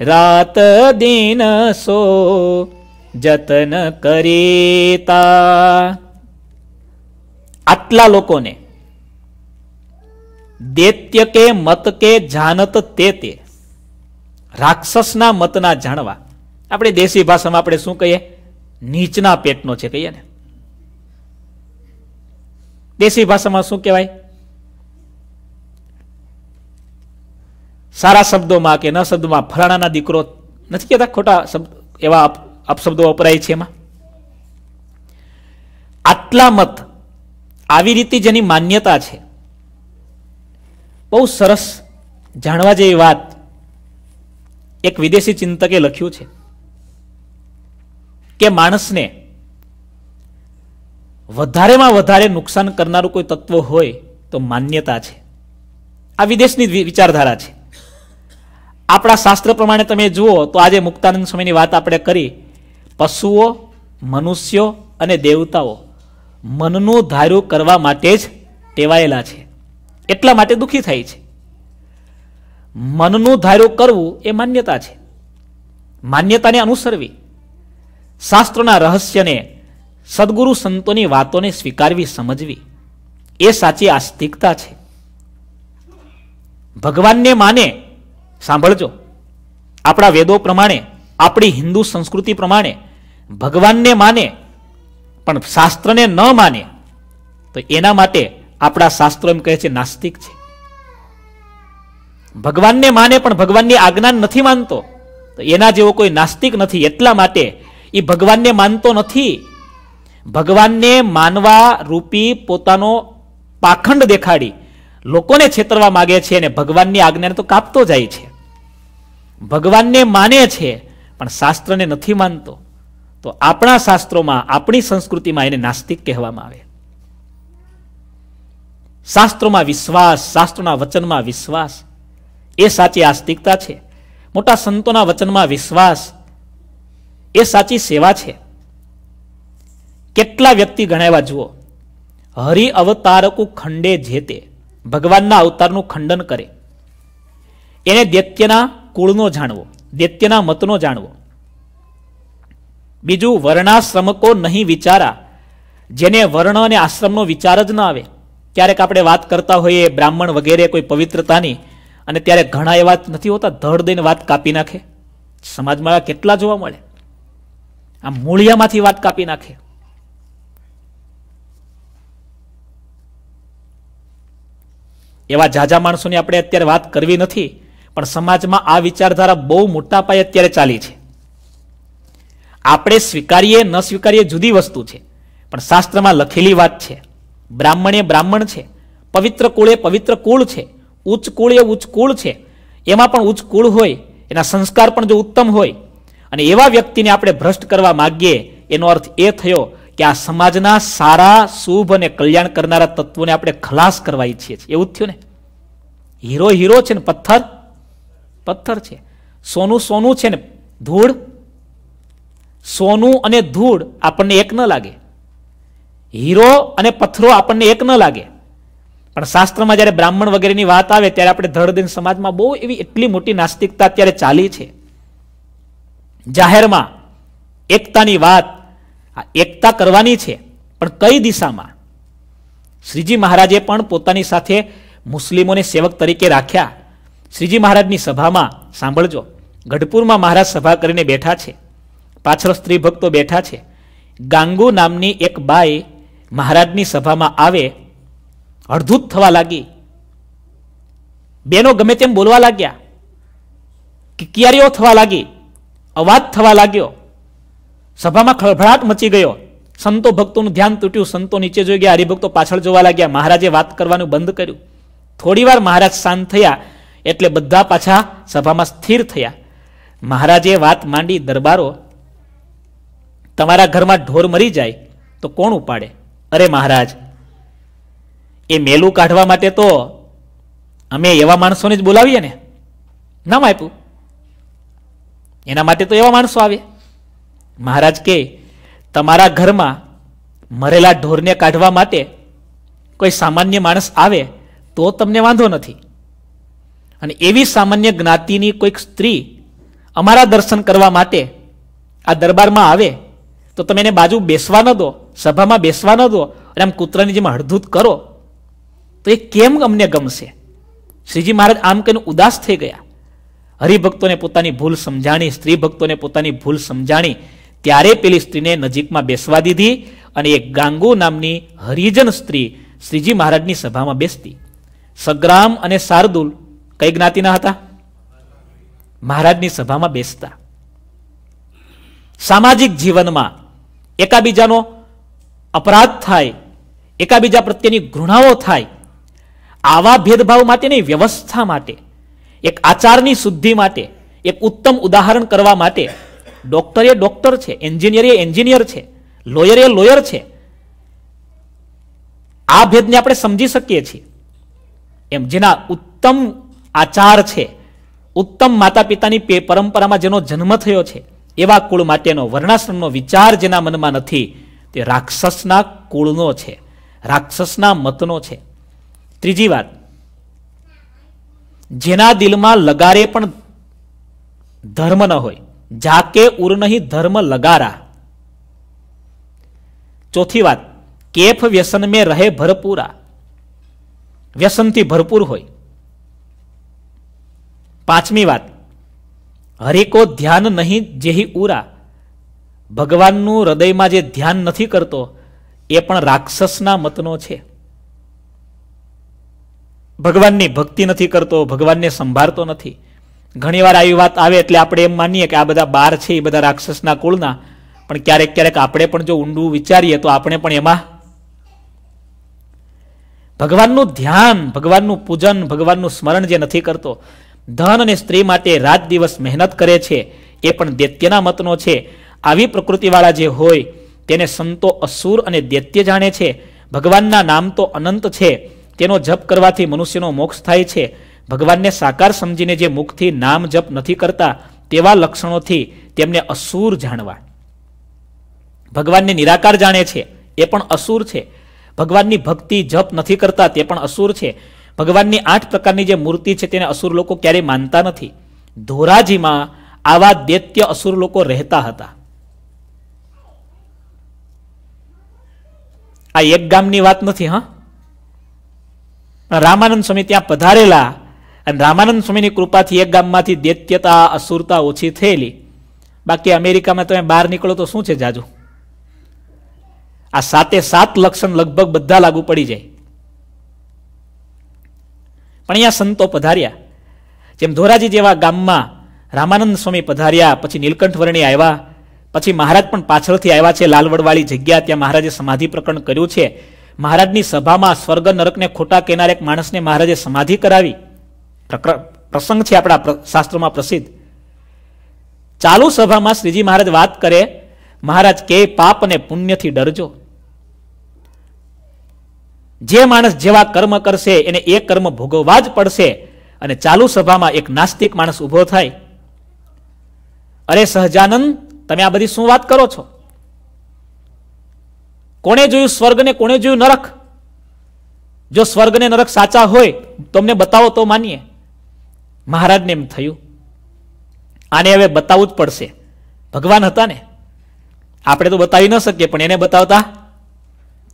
રાત દિન સો જતન કરીતા આટલા લોકોને દૈત્ય કે મત કે જાનત તે તે રાક્ષસના મતના જાણવા આપણે દેશી ભાષામાં આપણે શું કહીએ નીચના પેટનો છે કહીએ ને દેશી ભાષામાં શું કહેવાય સારા શબ્દોમાં કે ન શબ્દોમાં ફલાણાના દીકરો નથી કહેતા ખોટા શબ્દ એવા અપશબ્દો વપરાય છે એમાં આટલા મત આવી રીતે જેની માન્યતા છે બહુ સરસ જાણવા જેવી વાત એક વિદેશી ચિંતકે લખ્યું છે કે માણસને વધારેમાં વધારે નુકસાન કરનારું કોઈ તત્વ હોય તો માન્યતા છે આ વિદેશની વિચારધારા છે આપણા શાસ્ત્ર પ્રમાણે તમે જુઓ તો આજે મુક્તાનંદ સ્વામીની વાત આપણે કરી પશુઓ મનુષ્યો અને દેવતાઓ મનનું ધાર્યું કરવા માટે જ ટેવાયેલા છે એટલા માટે દુઃખી થાય છે મનનું ધાર્યું કરવું એ માન્યતા છે માન્યતાને અનુસરવી શાસ્ત્રોના રહસ્યને સદગુરુ સંતોની વાતોને સ્વીકારવી સમજવી એ સાચી આસ્તિકતા છે ભગવાનને માને સાંભળજો આપણા વેદો પ્રમાણે આપણી હિન્દુ સંસ્કૃતિ પ્રમાણે ભગવાનને માને પણ શાસ્ત્રને ન માને તો એના માટે આપણા શાસ્ત્રો એમ કહે છે નાસ્તિક છે ભગવાનને માને પણ ભગવાનની આજ્ઞા નથી માનતો તો એના જેવો કોઈ નાસ્તિક નથી એટલા માટે એ ભગવાનને માનતો નથી ભગવાનને માનવા રૂપી પોતાનો પાખંડ દેખાડી લોકોને છેતરવા માગે છે અને ભગવાનની આજ્ઞાને તો કાપતો જાય છે ભગવાનને માને છે પણ શાસ્ત્રને નથી માનતો તો આપણા શાસ્ત્રોમાં આપણી સંસ્કૃતિમાં એને નાસ્તિક કહેવામાં આવે શાસ્ત્રોમાં વિશ્વાસ શાસ્ત્રોના વચનમાં વિશ્વાસ એ સાચી આસ્તિકતા છે મોટા સંતોના વચનમાં વિશ્વાસ એ સાચી સેવા છે કેટલા વ્યક્તિ ગણાવ્યા જુઓ હરિ અવતારકુ ખંડે જે તે ભગવાનના અવતારનું ખંડન કરે એને દૈત્યના કુળનો જાણવો દૈત્યના મતનો જાણવો બીજું વર્ણાશ્રમકો નહીં વિચારા જેને વર્ણ અને આશ્રમનો વિચાર જ ન આવે ક્યારેક આપણે વાત કરતા હોઈએ બ્રાહ્મણ વગેરે કોઈ પવિત્રતાની અને ત્યારે ઘણા એવા નથી હોતા ધડ દઈને વાત કાપી નાખે સમાજમાં કેટલા જોવા મળે આ મૂળિયામાંથી વાત કાપી નાખે એવા જાજા માણસોની આપણે અત્યારે વાત કરવી નથી પણ સમાજમાં આ વિચારધારા બહુ મોટા પાયે અત્યારે ચાલી છે આપણે સ્વીકારીએ ન સ્વીકારીએ જુદી વસ્તુ છે પણ શાસ્ત્રમાં લખેલી વાત છે બ્રાહ્મણ એ બ્રાહ્મણ છે પવિત્ર કુળ એ પવિત્ર કુળ છે ઉચ્ચ કુળ એ ઉચ્ચ કુળ છે એમાં પણ ઉચ્ચ કુળ હોય એના સંસ્કાર પણ જો ઉત્તમ હોય અને એવા વ્યક્તિને આપણે ભ્રષ્ટ કરવા માગીએ એનો અર્થ એ થયો કે આ સમાજના સારા શુભ અને કલ્યાણ કરનારા તત્વોને આપણે ખલાસ કરવા ઈચ્છીએ છીએ એવું થયું ને હીરો હીરો છે ને પથ્થર પથ્થર છે સોનું સોનું છે ને ધૂળ સોનું અને ધૂળ આપણને એક ન લાગે હીરો અને પથ્થરો આપણને એક ન લાગે પણ શાસ્ત્રમાં જ્યારે બ્રાહ્મણ વગેરેની વાત આવે ત્યારે આપણે ધડદીન સમાજમાં બહુ એવી એટલી મોટી નાસ્તિકતા અત્યારે ચાલી છે જાહેરમાં એકતાની વાત એકતા કરવાની છે પણ કઈ દિશામાં શ્રીજી મહારાજે પણ પોતાની સાથે મુસ્લિમોને સેવક તરીકે રાખ્યા શ્રીજી મહારાજની સભામાં સાંભળજો ગઢપુરમાં મહારાજ સભા કરીને બેઠા છે પાછળ સ્ત્રી ભક્તો બેઠા છે ગાંગુ નામની એક બાઈ મહારાજની સભામાં આવે અડધૂત થવા લાગી બેનો ગમે તેમ બોલવા લાગ્યા કિયારીઓ થવા લાગી અવાજ થવા લાગ્યો સભામાં ખળભળાટ મચી ગયો સંતો ભક્તોનું ધ્યાન તૂટ્યું સંતો નીચે જોઈ ગયા હરિભક્તો પાછળ જોવા લાગ્યા મહારાજે વાત કરવાનું બંધ કર્યું થોડીવાર મહારાજ શાંત થયા એટલે બધા પાછા સભામાં સ્થિર થયા મહારાજે વાત માંડી દરબારો તમારા ઘરમાં ઢોર મરી જાય તો કોણ ઉપાડે અરે મહારાજ એ મેલું કાઢવા માટે તો અમે એવા માણસોને જ બોલાવીએ ને નામ આપ્યું એના માટે તો એવા માણસો આવે મહારાજ કે તમારા ઘરમાં મરેલા ઢોરને કાઢવા માટે કોઈ સામાન્ય માણસ આવે તો તમને વાંધો નથી અને એવી સામાન્ય જ્ઞાતિની કોઈક સ્ત્રી અમારા દર્શન કરવા માટે આ દરબારમાં આવે તો તમે એને બાજુ બેસવા ન દો સભામાં બેસવા ન દો અને આમ કૂતરાની જેમ હળધૂત કરો તો એ કેમ અમને ગમશે શ્રીજી મહારાજ આમ કહીને ઉદાસ થઈ ગયા હરિભક્તોને પોતાની ભૂલ સમજાણી સ્ત્રી ભક્તોને પોતાની ભૂલ સમજાણી ત્યારે પેલી સ્ત્રીને નજીકમાં બેસવા દીધી અને એક ગાંગુ નામની હરિજન સ્ત્રી શ્રીજી મહારાજની સભામાં બેસતી સગ્રામ અને શાર્દુલ કઈ જ્ઞાતિના હતા મહારાજની સભામાં બેસતા સામાજિક જીવનમાં એકાબીજાનો અપરાધ થાય એકાબીજા પ્રત્યેની ઘૃણાઓ થાય આવા ભેદભાવ માટેની વ્યવસ્થા માટે એક આચારની શુદ્ધિ માટે એક ઉત્તમ ઉદાહરણ કરવા માટે ડોક્ટર એ ડોક્ટર છે એન્જિનિયર એ એન્જિનિયર છે લોયર એ લોયર છે આ ભેદને આપણે સમજી શકીએ છીએ એમ જેના ઉત્તમ આચાર છે ઉત્તમ માતા પિતાની પરંપરામાં જેનો જન્મ થયો છે એવા કુળ માટેનો વર્ણાશ્રમનો વિચાર જેના મનમાં નથી તે રાક્ષસના કુળનો છે રાક્ષસના મતનો છે ત્રીજી વાત જેના દિલમાં લગારે પણ ધર્મ ન હોય જાકે ઉર નહીં ધર્મ લગારા ચોથી વાત કેફ વ્યસન મેં રહે ભરપૂરા વ્યસનથી ભરપૂર હોય પાંચમી વાત હરેકો ધ્યાન નહીં જેહી ઉરા ભગવાનનું હૃદયમાં જે ધ્યાન નથી કરતો એ પણ રાક્ષસના મતનો છે ભગવાનની ભક્તિ નથી કરતો ભગવાનને સંભાળતો નથી ઘણીવાર આવી વાત આવે એટલે આપણે એમ માનીએ કે આ બધા બાર છે એ બધા રાક્ષસના કુળના પણ ક્યારેક ક્યારેક આપણે પણ જો ઊંડું વિચારીએ તો આપણે પણ એમાં ભગવાનનું ધ્યાન ભગવાનનું પૂજન ભગવાનનું સ્મરણ જે નથી કરતો ધન અને સ્ત્રી માટે રાત દિવસ મહેનત કરે છે એ પણ દૈત્યના મતનો છે આવી પ્રકૃતિવાળા જે હોય તેને સંતો અસુર અને દૈત્ય જાણે છે ભગવાનના નામ તો અનંત છે તેનો જપ કરવાથી મનુષ્યનો મોક્ષ થાય છે ભગવાનને સાકાર સમજીને જે મુખથી નામ જપ નથી કરતા તેવા લક્ષણોથી તેમને અસુર જાણવા ભગવાનને નિરાકાર જાણે છે એ પણ અસુર છે ભગવાનની ભક્તિ જપ નથી કરતા તે પણ અસુર છે ભગવાનની આઠ પ્રકારની જે મૂર્તિ છે તેને અસુર લોકો ક્યારેય માનતા નથી ધોરાજીમાં આવા દૈત્ય અસુર લોકો રહેતા હતા આ એક ગામની વાત નથી હા રામાનંદ સ્વામી ત્યાં પધારેલા અને રામાનંદ સ્વામીની કૃપાથી એક ગામમાંથી દૈત્યતા અસુરતા ઓછી થયેલી બાકી અમેરિકામાં તમે બહાર નીકળો તો શું છે જાજુ આ સાતે સાત લક્ષણ લગભગ બધા લાગુ પડી જાય પણ અહીંયા સંતો પધાર્યા જેમ ધોરાજી જેવા ગામમાં રામાનંદ સ્વામી પધાર્યા પછી નીલકંઠ વર્ણી આવ્યા પછી મહારાજ પણ પાછળથી આવ્યા છે લાલવડવાળી જગ્યા ત્યાં મહારાજે સમાધિ પ્રકરણ કર્યું છે મહારાજની સભામાં સ્વર્ગ નરકને ખોટા કહેનાર એક માણસને મહારાજે સમાધિ કરાવી પ્રસંગ છે આપણા શાસ્ત્રોમાં પ્રસિદ્ધ ચાલુ સભામાં શ્રીજી મહારાજ વાત કરે મહારાજ કે પાપ અને પુણ્યથી ડરજો જે માણસ જેવા કર્મ કરશે એને એ કર્મ ભોગવવા જ પડશે અને ચાલુ સભામાં એક નાસ્તિક માણસ ઊભો થાય અરે સહજાનંદ તમે આ બધી શું વાત કરો છો કોણે જોયું સ્વર્ગ ને કોણે જોયું નરક જો સ્વર્ગને નરક સાચા હોય તમને બતાવો તો માનીએ મહારાજને એમ થયું આને હવે બતાવવું જ પડશે ભગવાન હતા ને આપણે તો બતાવી ન શકીએ પણ એને બતાવતા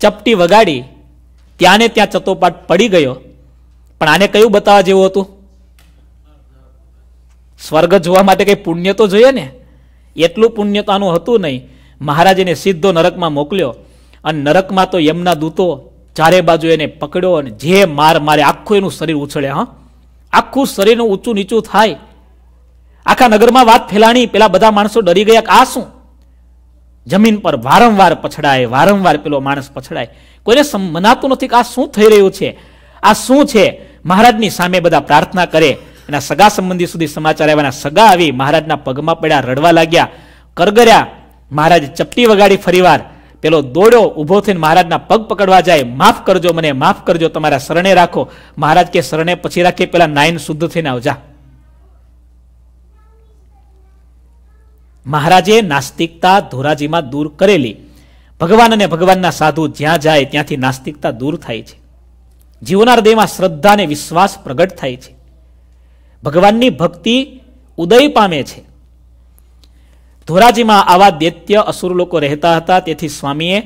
ચપટી વગાડી ત્યાંને ત્યાં ચતોપાટ પડી ગયો પણ આને કયું બતાવવા જેવું હતું સ્વર્ગ જોવા માટે કંઈ પુણ્ય તો જોઈએ ને એટલું પુણ્ય તો આનું હતું નહીં મહારાજને સીધો નરકમાં મોકલ્યો અને નરકમાં તો યમના દૂતો ચારે બાજુ એને પકડ્યો અને જે માર મારે આખું એનું શરીર ઉછળે હા આખું શરીરનું ઊંચું નીચું થાય આખા નગરમાં વાત ફેલાણી પેલા બધા માણસો ડરી ગયા આ શું જમીન પર વારંવાર પછડાય વારંવાર પેલો માણસ પછડાય કોઈને મનાતું નથી કે આ શું થઈ રહ્યું છે આ શું છે મહારાજની સામે બધા પ્રાર્થના કરે એના સગા સંબંધી સુધી સમાચાર આવ્યાના સગા આવી મહારાજના પગમાં પડ્યા રડવા લાગ્યા કરગર્યા મહારાજ ચપટી વગાડી ફરીવાર પેલો દોડ્યો ઊભો થઈને મહારાજના પગ પકડવા જાય માફ કરજો મને માફ કરજો તમારા શરણે રાખો મહારાજ કે શરણે પછી રાખીએ પેલા નાઈન શુદ્ધ થઈને આવજા મહારાજે નાસ્તિકતા ધોરાજીમાં દૂર કરેલી ભગવાન અને ભગવાનના સાધુ જ્યાં જાય ત્યાંથી નાસ્તિકતા દૂર થાય છે જીવોના હૃદયમાં શ્રદ્ધા અને વિશ્વાસ પ્રગટ થાય છે ભગવાનની ભક્તિ ઉદય પામે છે ધોરાજીમાં આવા દૈત્ય અસુર લોકો રહેતા હતા તેથી સ્વામીએ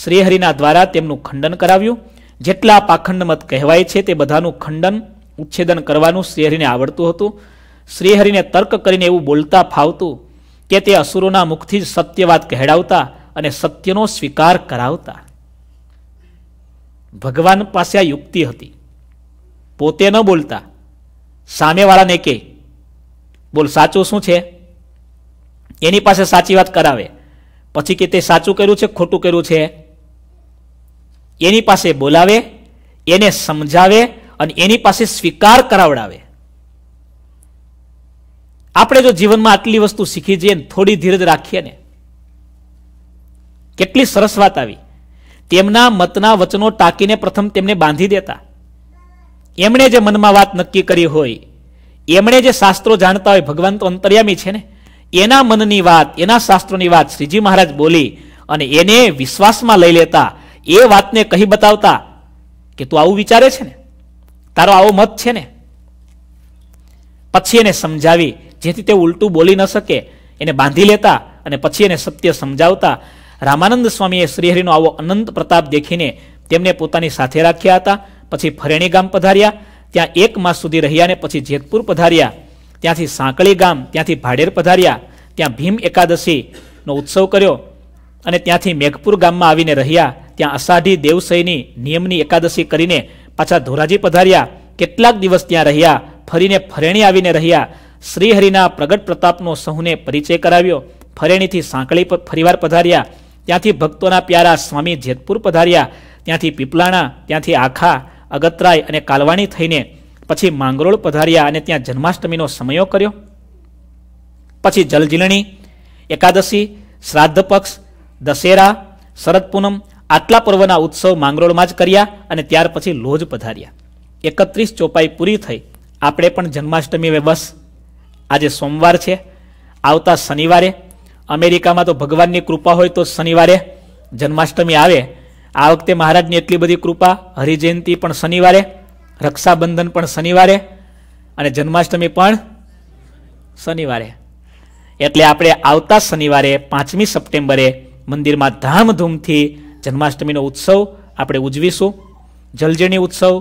શ્રીહરિના દ્વારા તેમનું ખંડન કરાવ્યું જેટલા પાખંડ મત કહેવાય છે તે બધાનું ખંડન ઉચ્છેદન કરવાનું શ્રીહરિને આવડતું હતું શ્રીહરિને તર્ક કરીને એવું બોલતા ફાવતું કે તે અસુરોના મુખથી જ સત્યવાદ કહેડાવતા અને સત્યનો સ્વીકાર કરાવતા ભગવાન પાસે આ યુક્તિ હતી પોતે ન બોલતા સામેવાળાને કે બોલ સાચું શું છે એની પાસે સાચી વાત કરાવે પછી કે તે સાચું કર્યું છે ખોટું કર્યું છે એની પાસે બોલાવે એને સમજાવે અને એની પાસે સ્વીકાર કરાવડાવે આપણે જો જીવનમાં આટલી વસ્તુ શીખી જઈએ થોડી ધીરજ રાખીએ ને કેટલી સરસ વાત આવી તેમના મતના વચનો ટાંકીને પ્રથમ તેમને બાંધી દેતા એમણે જે મનમાં વાત નક્કી કરી હોય એમણે જે શાસ્ત્રો જાણતા હોય ભગવાન તો અંતર્યામી છે ને એના મનની વાત એના શાસ્ત્રોની વાત શ્રીજી મહારાજ બોલી અને એને વિશ્વાસમાં લઈ લેતા એ વાતને કહી બતાવતા કે તું આવું વિચારે છે ને તારો આવો મત છે ને પછી એને સમજાવી જેથી તે ઉલટું બોલી ન શકે એને બાંધી લેતા અને પછી એને સત્ય સમજાવતા રામાનંદ સ્વામીએ શ્રીહરિનો આવો અનંત પ્રતાપ દેખીને તેમને પોતાની સાથે રાખ્યા હતા પછી ફરેણી ગામ પધાર્યા ત્યાં એક માસ સુધી રહ્યા ને પછી જેતપુર પધાર્યા ત્યાંથી સાંકળી ગામ ત્યાંથી ભાડેર પધાર્યા ત્યાં ભીમ એકાદશીનો ઉત્સવ કર્યો અને ત્યાંથી મેઘપુર ગામમાં આવીને રહ્યા ત્યાં અષાઢી દેવસયની નિયમની એકાદશી કરીને પાછા ધોરાજી પધાર્યા કેટલાક દિવસ ત્યાં રહ્યા ફરીને ફરેણી આવીને રહ્યા શ્રીહરિના પ્રગટ પ્રતાપનો સહુને પરિચય કરાવ્યો ફરેણીથી સાંકળી ફરીવાર પધાર્યા ત્યાંથી ભક્તોના પ્યારા સ્વામી જેતપુર પધાર્યા ત્યાંથી પીપલાણા ત્યાંથી આખા અગતરાય અને કાલવાણી થઈને પછી માંગરોળ પધાર્યા અને ત્યાં જન્માષ્ટમીનો સમયો કર્યો પછી જલજીલણી એકાદશી શ્રાદ્ધ પક્ષ દશેરા શરદ પૂનમ આટલા પર્વના ઉત્સવ માંગરોળમાં જ કર્યા અને ત્યાર પછી લોજ પધાર્યા એકત્રીસ ચોપાઈ પૂરી થઈ આપણે પણ જન્માષ્ટમી બસ આજે સોમવાર છે આવતા શનિવારે અમેરિકામાં તો ભગવાનની કૃપા હોય તો શનિવારે જન્માષ્ટમી આવે આ વખતે મહારાજની એટલી બધી કૃપા હરિજયંતિ પણ શનિવારે રક્ષાબંધન પણ શનિવારે અને જન્માષ્ટમી પણ શનિવારે એટલે આપણે આવતા શનિવારે પાંચમી સપ્ટેમ્બરે મંદિરમાં ધામધૂમથી જન્માષ્ટમીનો ઉત્સવ આપણે ઉજવીશું જલજણી ઉત્સવ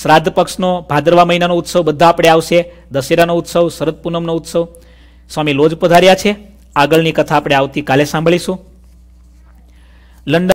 શ્રાદ્ધ પક્ષનો ભાદરવા મહિનાનો ઉત્સવ બધા આપણે આવશે દશેરાનો ઉત્સવ શરદ પૂનમનો ઉત્સવ સ્વામી લોજ પધાર્યા છે આગળની કથા આપણે આવતીકાલે સાંભળીશું લંડન